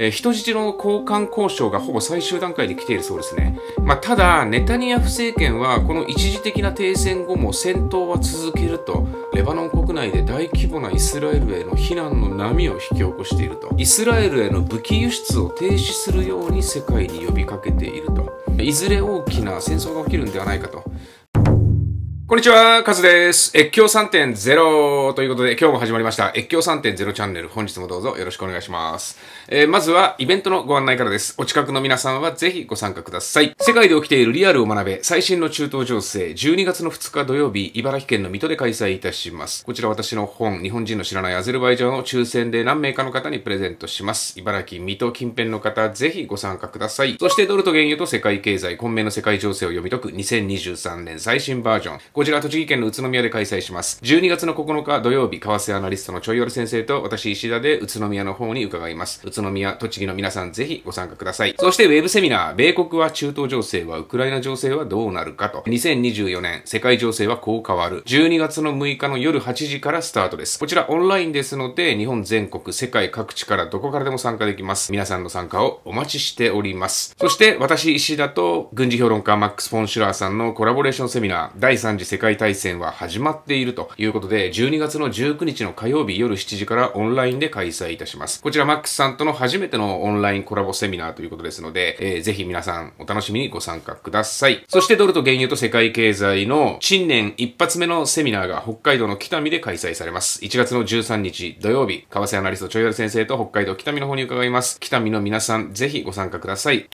えー、人質の交換交渉がほぼ最終段階に来ているそうですね。まあ、ただ、ネタニヤフ政権は、この一時的な停戦後も戦闘は続けると、レバノン国内で大規模なイスラエルへの非難の波を引き起こしていると。イスラエルへの武器輸出を停止するように世界に呼びかけていると。いずれ大きな戦争が起きるんではないかと。こんにちは、カズです。越境3.0ということで、今日も始まりました、越境3.0チャンネル。本日もどうぞよろしくお願いします。えー、まずは、イベントのご案内からです。お近くの皆さんはぜひご参加ください。世界で起きているリアルを学べ、最新の中東情勢、12月の2日土曜日、茨城県の水戸で開催いたします。こちら私の本、日本人の知らないアゼルバイジャンを抽選で何名かの方にプレゼントします。茨城、水戸近辺の方、ぜひご参加ください。そして、ドルと原油と世界経済、混迷の世界情勢を読み解く2023年最新バージョン。こちら栃木県の宇都宮で開催します。12月の9日土曜日、為替アナリストのちょいよる先生と私石田で宇都宮の方に伺います。宇都宮、栃木の皆さんぜひご参加ください。そしてウェブセミナー、米国は中東情勢はウクライナ情勢はどうなるかと。2024年、世界情勢はこう変わる。12月の6日の夜8時からスタートです。こちらオンラインですので、日本全国、世界各地からどこからでも参加できます。皆さんの参加をお待ちしております。そして私石田と軍事評論家マックス・フォン・シュラーさんのコラボレーションセミナー、第3次世界大戦は始まっているということで、12月の19日の火曜日夜7時からオンラインで開催いたします。こちらマックスさんとの初めてのオンラインコラボセミナーということですので、えー、ぜひ皆さんお楽しみにご参加ください。そしてドルと原油と世界経済の新年一発目のセミナーが北海道の北見で開催されます。1月の13日土曜日、為替アナリストちょいだる先生と北海道北見の方に伺います。北見の皆さん、ぜひご参加ください。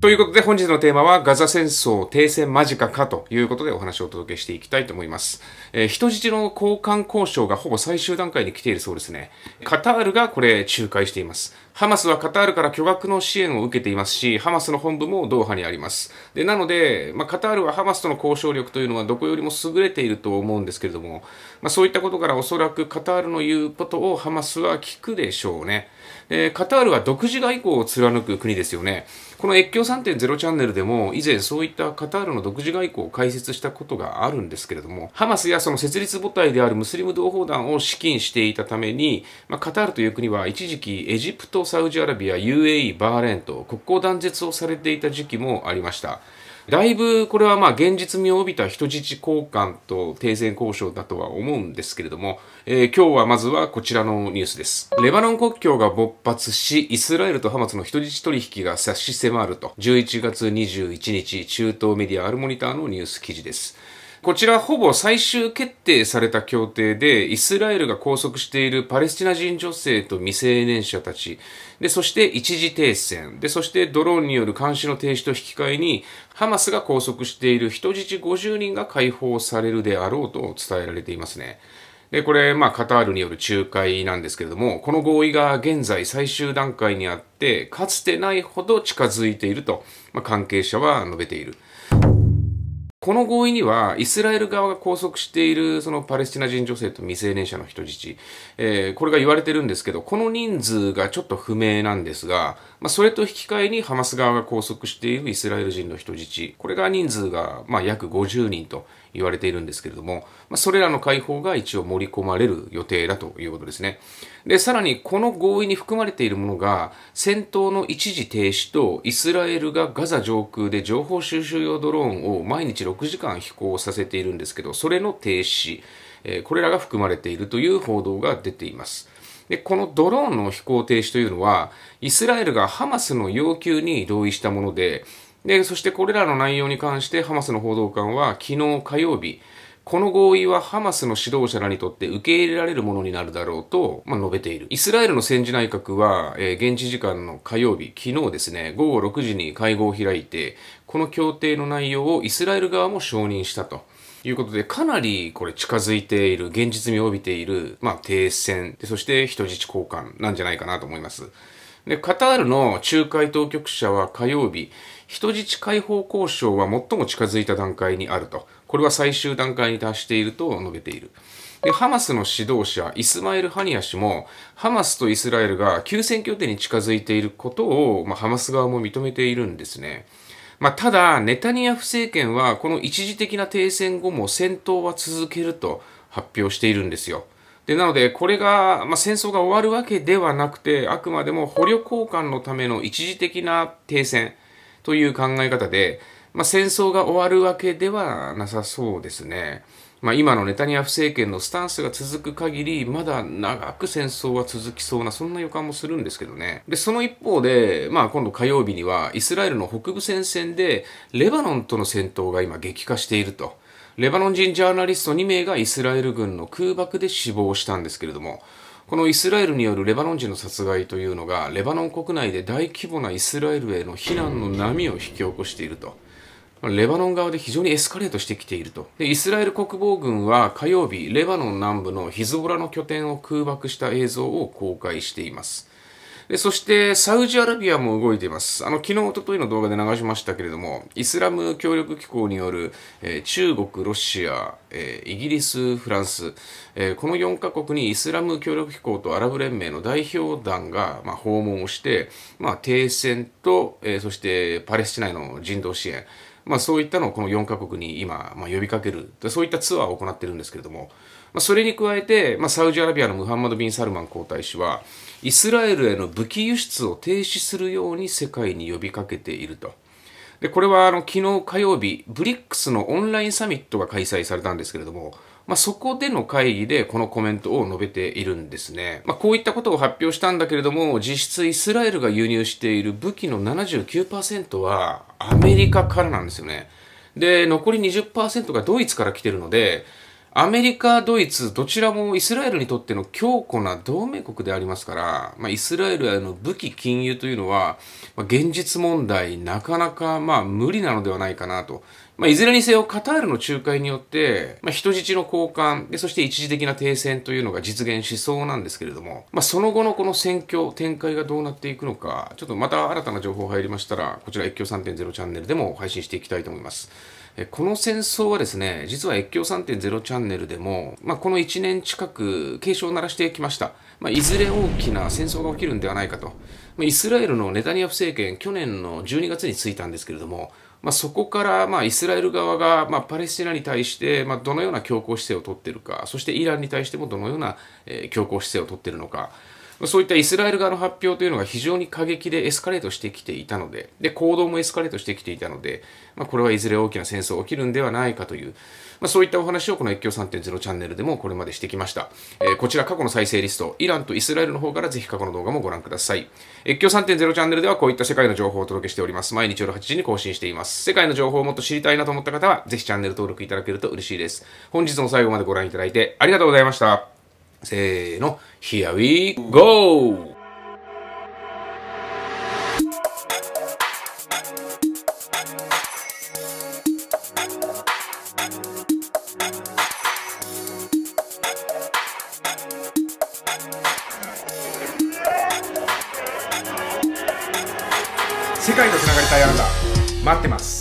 ということで本日のテーマはガザ戦争停戦間近かということでお話をお届けしていきたいと思います。えー、人質の交換交渉がほぼ最終段階に来ているそうですね。カタールがこれ仲介しています。ハマスはカタールから巨額の支援を受けていますし、ハマスの本部もドーハにあります。で、なので、まあ、カタールはハマスとの交渉力というのはどこよりも優れていると思うんですけれども、まあ、そういったことからおそらくカタールの言うことをハマスは聞くでしょうね。カタールは独自外交を貫く国ですよね。この越境3.0チャンネルでも以前そういったカタールの独自外交を開設したことがあるんですけれども、ハマスやその設立母体であるムスリム同胞団を資金していたために、まあ、カタールという国は一時期エジプト、サウジアラビア、UAE、バーレーンと国交断絶をされていた時期もありました。だいぶこれはまあ現実味を帯びた人質交換と停戦交渉だとは思うんですけれども、えー、今日はまずはこちらのニュースです。レバノン国境が勃発し、イスラエルとハマスの人質取引が差し迫ると、11月21日、中東メディアアルモニターのニュース記事です。こちらほぼ最終決定された協定で、イスラエルが拘束しているパレスチナ人女性と未成年者たち、で、そして一時停戦、で、そしてドローンによる監視の停止と引き換えに、ハマスが拘束している人質50人が解放されるであろうと伝えられていますね。で、これ、まあ、カタールによる仲介なんですけれども、この合意が現在最終段階にあって、かつてないほど近づいていると、まあ、関係者は述べている。この合意には、イスラエル側が拘束している、そのパレスチナ人女性と未成年者の人質、えー、これが言われてるんですけど、この人数がちょっと不明なんですが、まあ、それと引き換えにハマス側が拘束しているイスラエル人の人質、これが人数が、まあ、約50人と言われているんですけれども、まあ、それらの解放が一応盛り込まれる予定だということですね。で、さらに、この合意に含まれているものが、戦闘の一時停止と、イスラエルがガザ上空で情報収集用ドローンを毎日6時間飛行させているんですけど、それの停止、えこれらが含まれているという報道が出ています。で、このドローンの飛行停止というのは、イスラエルがハマスの要求に同意したもので、で、そしてこれらの内容に関してハマスの報道官は昨日火曜日、この合意はハマスの指導者らにとって受け入れられるものになるだろうと、まあ、述べている。イスラエルの戦時内閣は、えー、現地時間の火曜日、昨日ですね、午後6時に会合を開いて、この協定の内容をイスラエル側も承認したと。いうことで、かなりこれ近づいている、現実味を帯びている、まあ、停戦、そして人質交換なんじゃないかなと思います。で、カタールの仲介当局者は火曜日、人質解放交渉は最も近づいた段階にあると。これは最終段階に達していると述べている。で、ハマスの指導者、イスマエル・ハニア氏も、ハマスとイスラエルが休戦協定に近づいていることを、まあ、ハマス側も認めているんですね。まあ、ただ、ネタニヤフ政権は、この一時的な停戦後も戦闘は続けると発表しているんですよ。で、なので、これが、まあ、戦争が終わるわけではなくて、あくまでも捕虜交換のための一時的な停戦という考え方で、まあ、戦争が終わるわけではなさそうですね。まあ、今のネタニヤフ政権のスタンスが続く限り、まだ長く戦争は続きそうな、そんな予感もするんですけどね。で、その一方で、まあ、今度火曜日には、イスラエルの北部戦線で、レバノンとの戦闘が今激化していると。レバノン人ジャーナリスト2名がイスラエル軍の空爆で死亡したんですけれども、このイスラエルによるレバノン人の殺害というのが、レバノン国内で大規模なイスラエルへの避難の波を引き起こしていると。レバノン側で非常にエスカレートしてきていると。で、イスラエル国防軍は火曜日、レバノン南部のヒズボラの拠点を空爆した映像を公開しています。で、そして、サウジアラビアも動いています。あの、昨日、おとといの動画で流しましたけれども、イスラム協力機構による、えー、中国、ロシア、えー、イギリス、フランス、えー、この4カ国にイスラム協力機構とアラブ連盟の代表団が、まあ、訪問をして、まあ、停戦と、えそしてパレスチナへの人道支援、まあ、そういったのをこの4カ国に今、まあ、呼びかけるそういったツアーを行ってるんですけれども、まあ、それに加えて、まあ、サウジアラビアのムハンマド・ビン・サルマン皇太子はイスラエルへの武器輸出を停止するように世界に呼びかけていると。でこれはあの昨日火曜日、ブリックスのオンラインサミットが開催されたんですけれども、まあ、そこでの会議でこのコメントを述べているんですね。まあ、こういったことを発表したんだけれども、実質イスラエルが輸入している武器の79%はアメリカからなんですよね。で、残り20%がドイツから来てるので、アメリカ、ドイツ、どちらもイスラエルにとっての強固な同盟国でありますから、まあ、イスラエルへの武器禁輸というのは、まあ、現実問題、なかなかまあ無理なのではないかなとまあ、いずれにせよカタールの仲介によって、まあ、人質の交換で、そして一時的な停戦というのが実現しそうなんですけれども、まあ、その後のこの戦況、展開がどうなっていくのか、ちょっとまた新たな情報入りましたら、こちら越境3.0チャンネルでも配信していきたいと思います。この戦争はですね、実は越境3.0チャンネルでも、まあ、この1年近く警鐘を鳴らしてきました。まあ、いずれ大きな戦争が起きるんではないかと、まあ、イスラエルのネタニヤフ政権、去年の12月に着いたんですけれども、まあ、そこからまあイスラエル側がまあパレスチナに対してまあどのような強硬姿勢を取っているか、そしてイランに対してもどのような強硬姿勢を取っているのか、そういったイスラエル側の発表というのが非常に過激でエスカレートしてきていたので、で、行動もエスカレートしてきていたので、まあ、これはいずれ大きな戦争が起きるんではないかという、まあ、そういったお話をこの越境3.0チャンネルでもこれまでしてきました。えー、こちら過去の再生リスト、イランとイスラエルの方からぜひ過去の動画もご覧ください。越境3.0チャンネルではこういった世界の情報をお届けしております。毎日夜8時に更新しています。世界の情報をもっと知りたいなと思った方は、ぜひチャンネル登録いただけると嬉しいです。本日も最後までご覧いただいてありがとうございました。せーの Here we go! 世界とつながりたいあなた待ってます